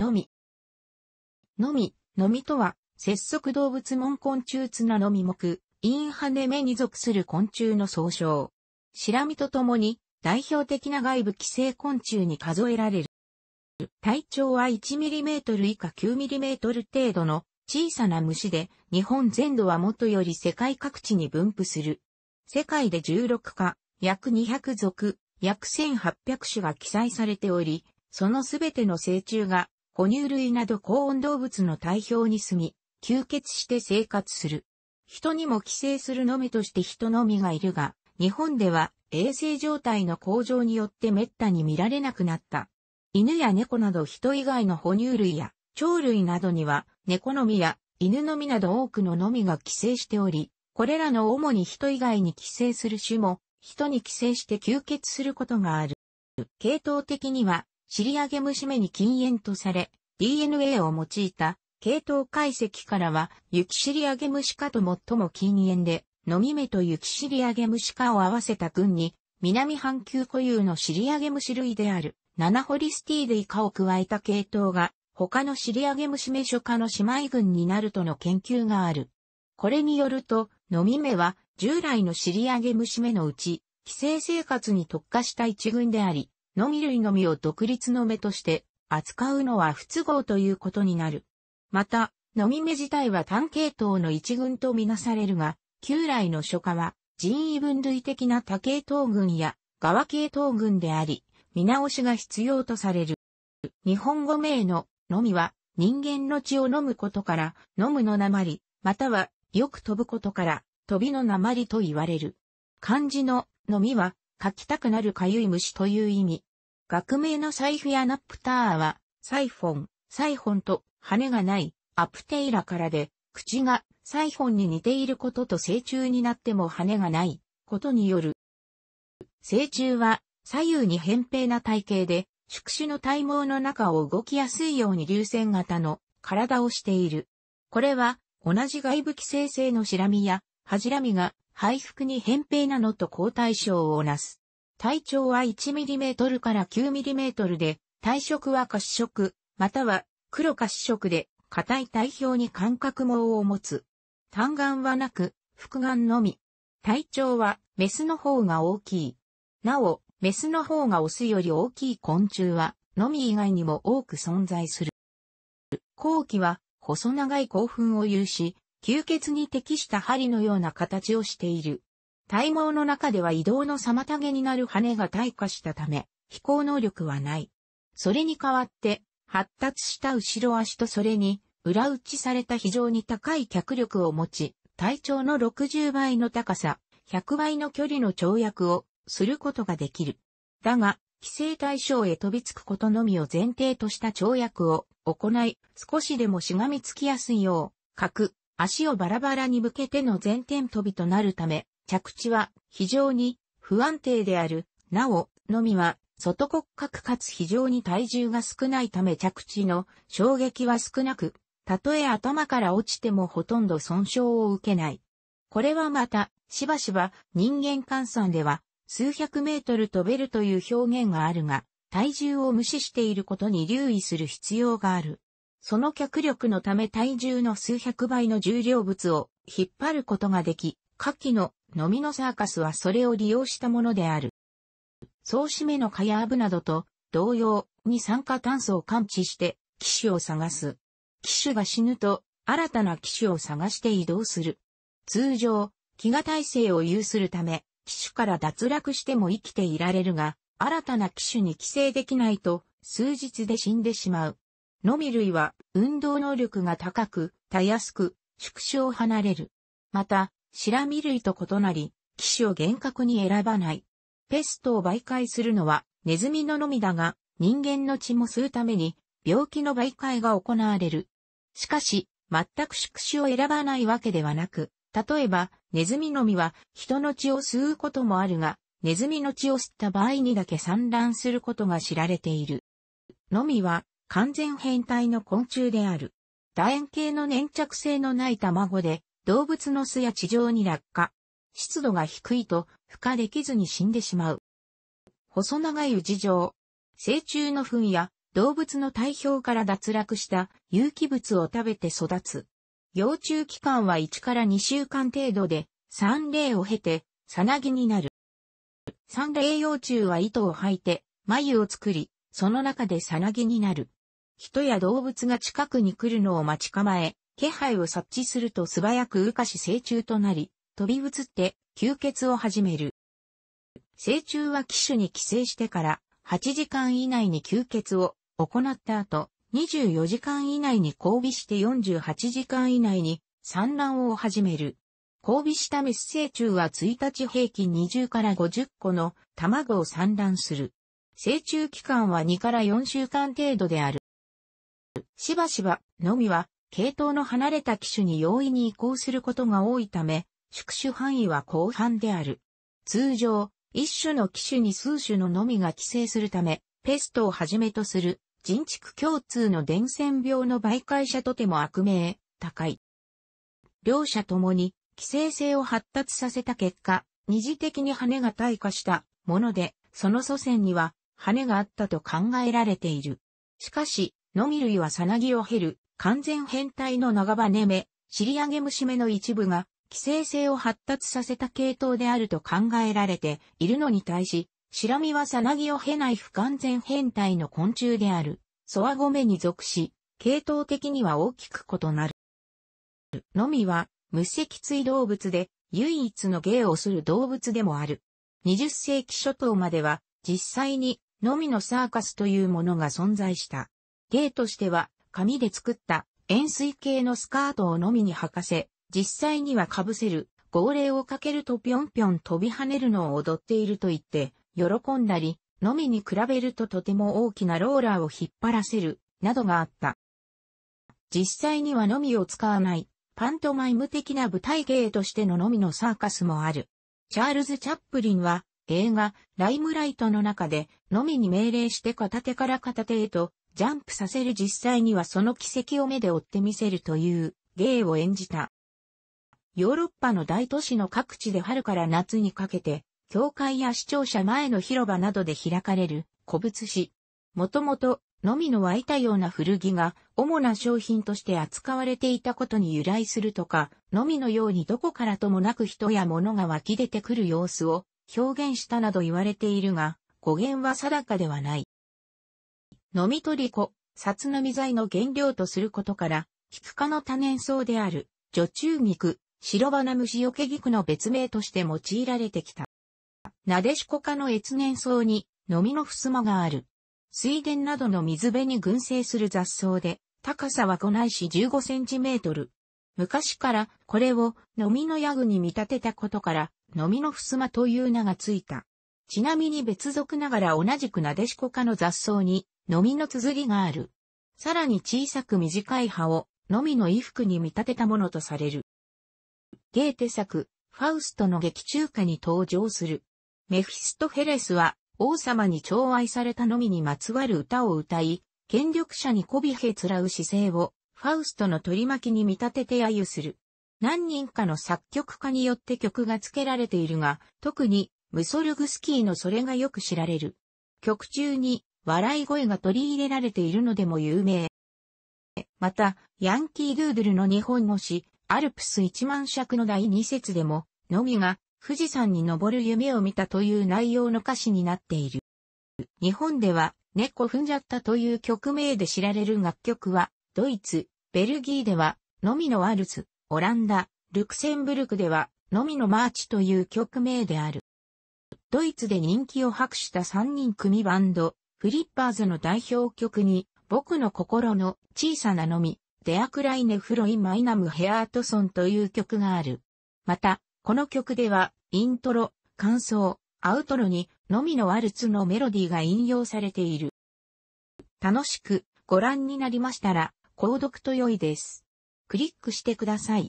のみ。のみ、のみとは、節足動物門昆虫綱のみ目、インハネメに属する昆虫の総称。シラミとともに、代表的な外部寄生昆虫に数えられる。体長は 1mm 以下 9mm 程度の小さな虫で、日本全土はもとより世界各地に分布する。世界で16か、約200属、約1800種が記載されており、そのすべての成虫が哺乳類など高温動物の体表に住み、吸血して生活する。人にも寄生するのみとして人のみがいるが、日本では衛生状態の向上によって滅多に見られなくなった。犬や猫など人以外の哺乳類や鳥類などには猫のみや犬のみなど多くののみが寄生しており、これらの主に人以外に寄生する種も人に寄生して吸血することがある。系統的には尻上げ虫目に禁煙とされ、DNA を用いた系統解析からは、雪尻上げ虫科と最も禁煙で、飲み目と雪尻上げ虫科を合わせた群に、南半球固有の尻上げ虫類である、ナナホリスティーデイ科を加えた系統が、他の尻上げ虫目諸科の姉妹群になるとの研究がある。これによると、飲み目は従来の尻上げ虫目のうち、寄生生活に特化した一群であり、のみ類のみを独立の目として扱うのは不都合ということになる。また、のみ目自体は単系統の一群とみなされるが、旧来の書家は人為分類的な多系統群や側系統群であり、見直しが必要とされる。日本語名ののみは人間の血を飲むことから、飲むのなまり、またはよく飛ぶことから、飛びのりと言われる。漢字ののみは書きたくなるかゆい虫という意味。学名の財布やナプターは、サイフォン、サイフォンと羽がないアプテイラからで、口がサイフォンに似ていることと成虫になっても羽がないことによる。成虫は左右に扁平な体型で、宿主の体毛の中を動きやすいように流線型の体をしている。これは同じ外部寄生性のシラミや、ハジラミが、肺腹に扁平なのと交代症をなす。体長は 1mm から 9mm で、体色は褐色、または黒褐色で、硬い体表に感覚毛を持つ。単眼はなく、複眼のみ。体長はメスの方が大きい。なお、メスの方がオスより大きい昆虫は、のみ以外にも多く存在する。後期は、細長い興奮を有し、吸血に適した針のような形をしている。体毛の中では移動の妨げになる羽が退化したため、飛行能力はない。それに代わって、発達した後ろ足とそれに、裏打ちされた非常に高い脚力を持ち、体長の60倍の高さ、100倍の距離の跳躍をすることができる。だが、規制対象へ飛びつくことのみを前提とした跳躍を行い、少しでもしがみつきやすいよう、角、足をバラバラに向けての前転飛びとなるため、着地は非常に不安定である。なお、のみは外骨格かつ非常に体重が少ないため着地の衝撃は少なく、たとえ頭から落ちてもほとんど損傷を受けない。これはまた、しばしば人間換算では数百メートル飛べるという表現があるが、体重を無視していることに留意する必要がある。その脚力のため体重の数百倍の重量物を引っ張ることができ、下記ののみのサーカスはそれを利用したものである。総締めのカヤーブなどと同様に酸化炭素を感知して機種を探す。機種が死ぬと新たな機種を探して移動する。通常、飢餓体制を有するため、機種から脱落しても生きていられるが、新たな機種に寄生できないと数日で死んでしまう。のみ類は運動能力が高く、たやすく、縮小を離れる。また、シラミ類と異なり、機種を厳格に選ばない。ペストを媒介するのはネズミののみだが、人間の血も吸うために病気の媒介が行われる。しかし、全く宿主を選ばないわけではなく、例えば、ネズミのみは人の血を吸うこともあるが、ネズミの血を吸った場合にだけ産卵することが知られている。のみは完全変態の昆虫である。楕円形の粘着性のない卵で、動物の巣や地上に落下。湿度が低いと孵化できずに死んでしまう。細長い氏状。成虫の糞や動物の体表から脱落した有機物を食べて育つ。幼虫期間は1から2週間程度で、三例を経て、さなぎになる。三例幼虫は糸を吐いて、眉を作り、その中でさなぎになる。人や動物が近くに来るのを待ち構え、気配を察知すると素早く浮かし成虫となり、飛び移って吸血を始める。成虫は機種に寄生してから8時間以内に吸血を行った後、24時間以内に交尾して48時間以内に産卵を始める。交尾したメス成虫は1日平均20から50個の卵を産卵する。成虫期間は2から4週間程度である。しばしばのみは系統の離れた機種に容易に移行することが多いため、宿主範囲は広範である。通常、一種の機種に数種ののみが寄生するため、ペストをはじめとする人畜共通の伝染病の媒介者とても悪名、高い。両者ともに、寄生性を発達させた結果、二次的に羽が退化したもので、その祖先には羽があったと考えられている。しかし、のみ類はさなぎを経る、完全変態の長羽目、尻上げ虫目の一部が、寄生性を発達させた系統であると考えられているのに対し、シラミはサナギを経ない不完全変態の昆虫である、ソアゴメに属し、系統的には大きく異なる。のみは、無脊椎動物で、唯一の芸をする動物でもある。20世紀初頭までは、実際に、のみのサーカスというものが存在した。芸としては、紙で作った円錐形のスカートをのみに履かせ、実際には被せる、号令をかけるとぴょんぴょん飛び跳ねるのを踊っていると言って、喜んだり、のみに比べるととても大きなローラーを引っ張らせる、などがあった。実際にはのみを使わない、パントマイム的な舞台芸としてののみのサーカスもある。チャールズ・チャップリンは、映画、ライムライトの中で、のみに命令して片手から片手へと、ジャンプさせる実際にはその奇跡を目で追ってみせるという芸を演じた。ヨーロッパの大都市の各地で春から夏にかけて、教会や視聴者前の広場などで開かれる古物誌。もともと、のみの湧いたような古着が主な商品として扱われていたことに由来するとか、のみのようにどこからともなく人や物が湧き出てくる様子を表現したなど言われているが、語源は定かではない。飲み取り子、札飲み剤の原料とすることから、菊ク科の多年草である、女中菊、白花虫よけ菊の別名として用いられてきた。なでしこ科の越年草に、飲みの襖がある。水田などの水辺に群生する雑草で、高さは5ないし15センチメートル。昔からこれを飲みのヤグに見立てたことから飲みの襖という名がついた。ちなみに別族ながら同じくなでしこ科の雑草にのみの綴りがある。さらに小さく短い葉を、のみの衣服に見立てたものとされる。ゲーテ作、ファウストの劇中歌に登場する。メフィストフェレスは、王様に寵愛されたのみにまつわる歌を歌い、権力者に媚びへつらう姿勢を、ファウストの取り巻きに見立てて揶揄する。何人かの作曲家によって曲が付けられているが、特にムソルグスキーのそれがよく知られる。曲中に笑い声が取り入れられているのでも有名。また、ヤンキードゥードゥルの日本語詩、アルプス一万尺の第二節でも、のみが富士山に登る夢を見たという内容の歌詞になっている。日本では、猫踏んじゃったという曲名で知られる楽曲は、ドイツ、ベルギーでは、のみのアルツ、オランダ、ルクセンブルクでは、のみのマーチという曲名である。ドイツで人気を博した3人組バンド、フリッパーズの代表曲に、僕の心の小さなのみ、デアクライネフロイマイナムヘアートソンという曲がある。また、この曲では、イントロ、感想、アウトロに、のみのワルツのメロディーが引用されている。楽しくご覧になりましたら、購読と良いです。クリックしてください。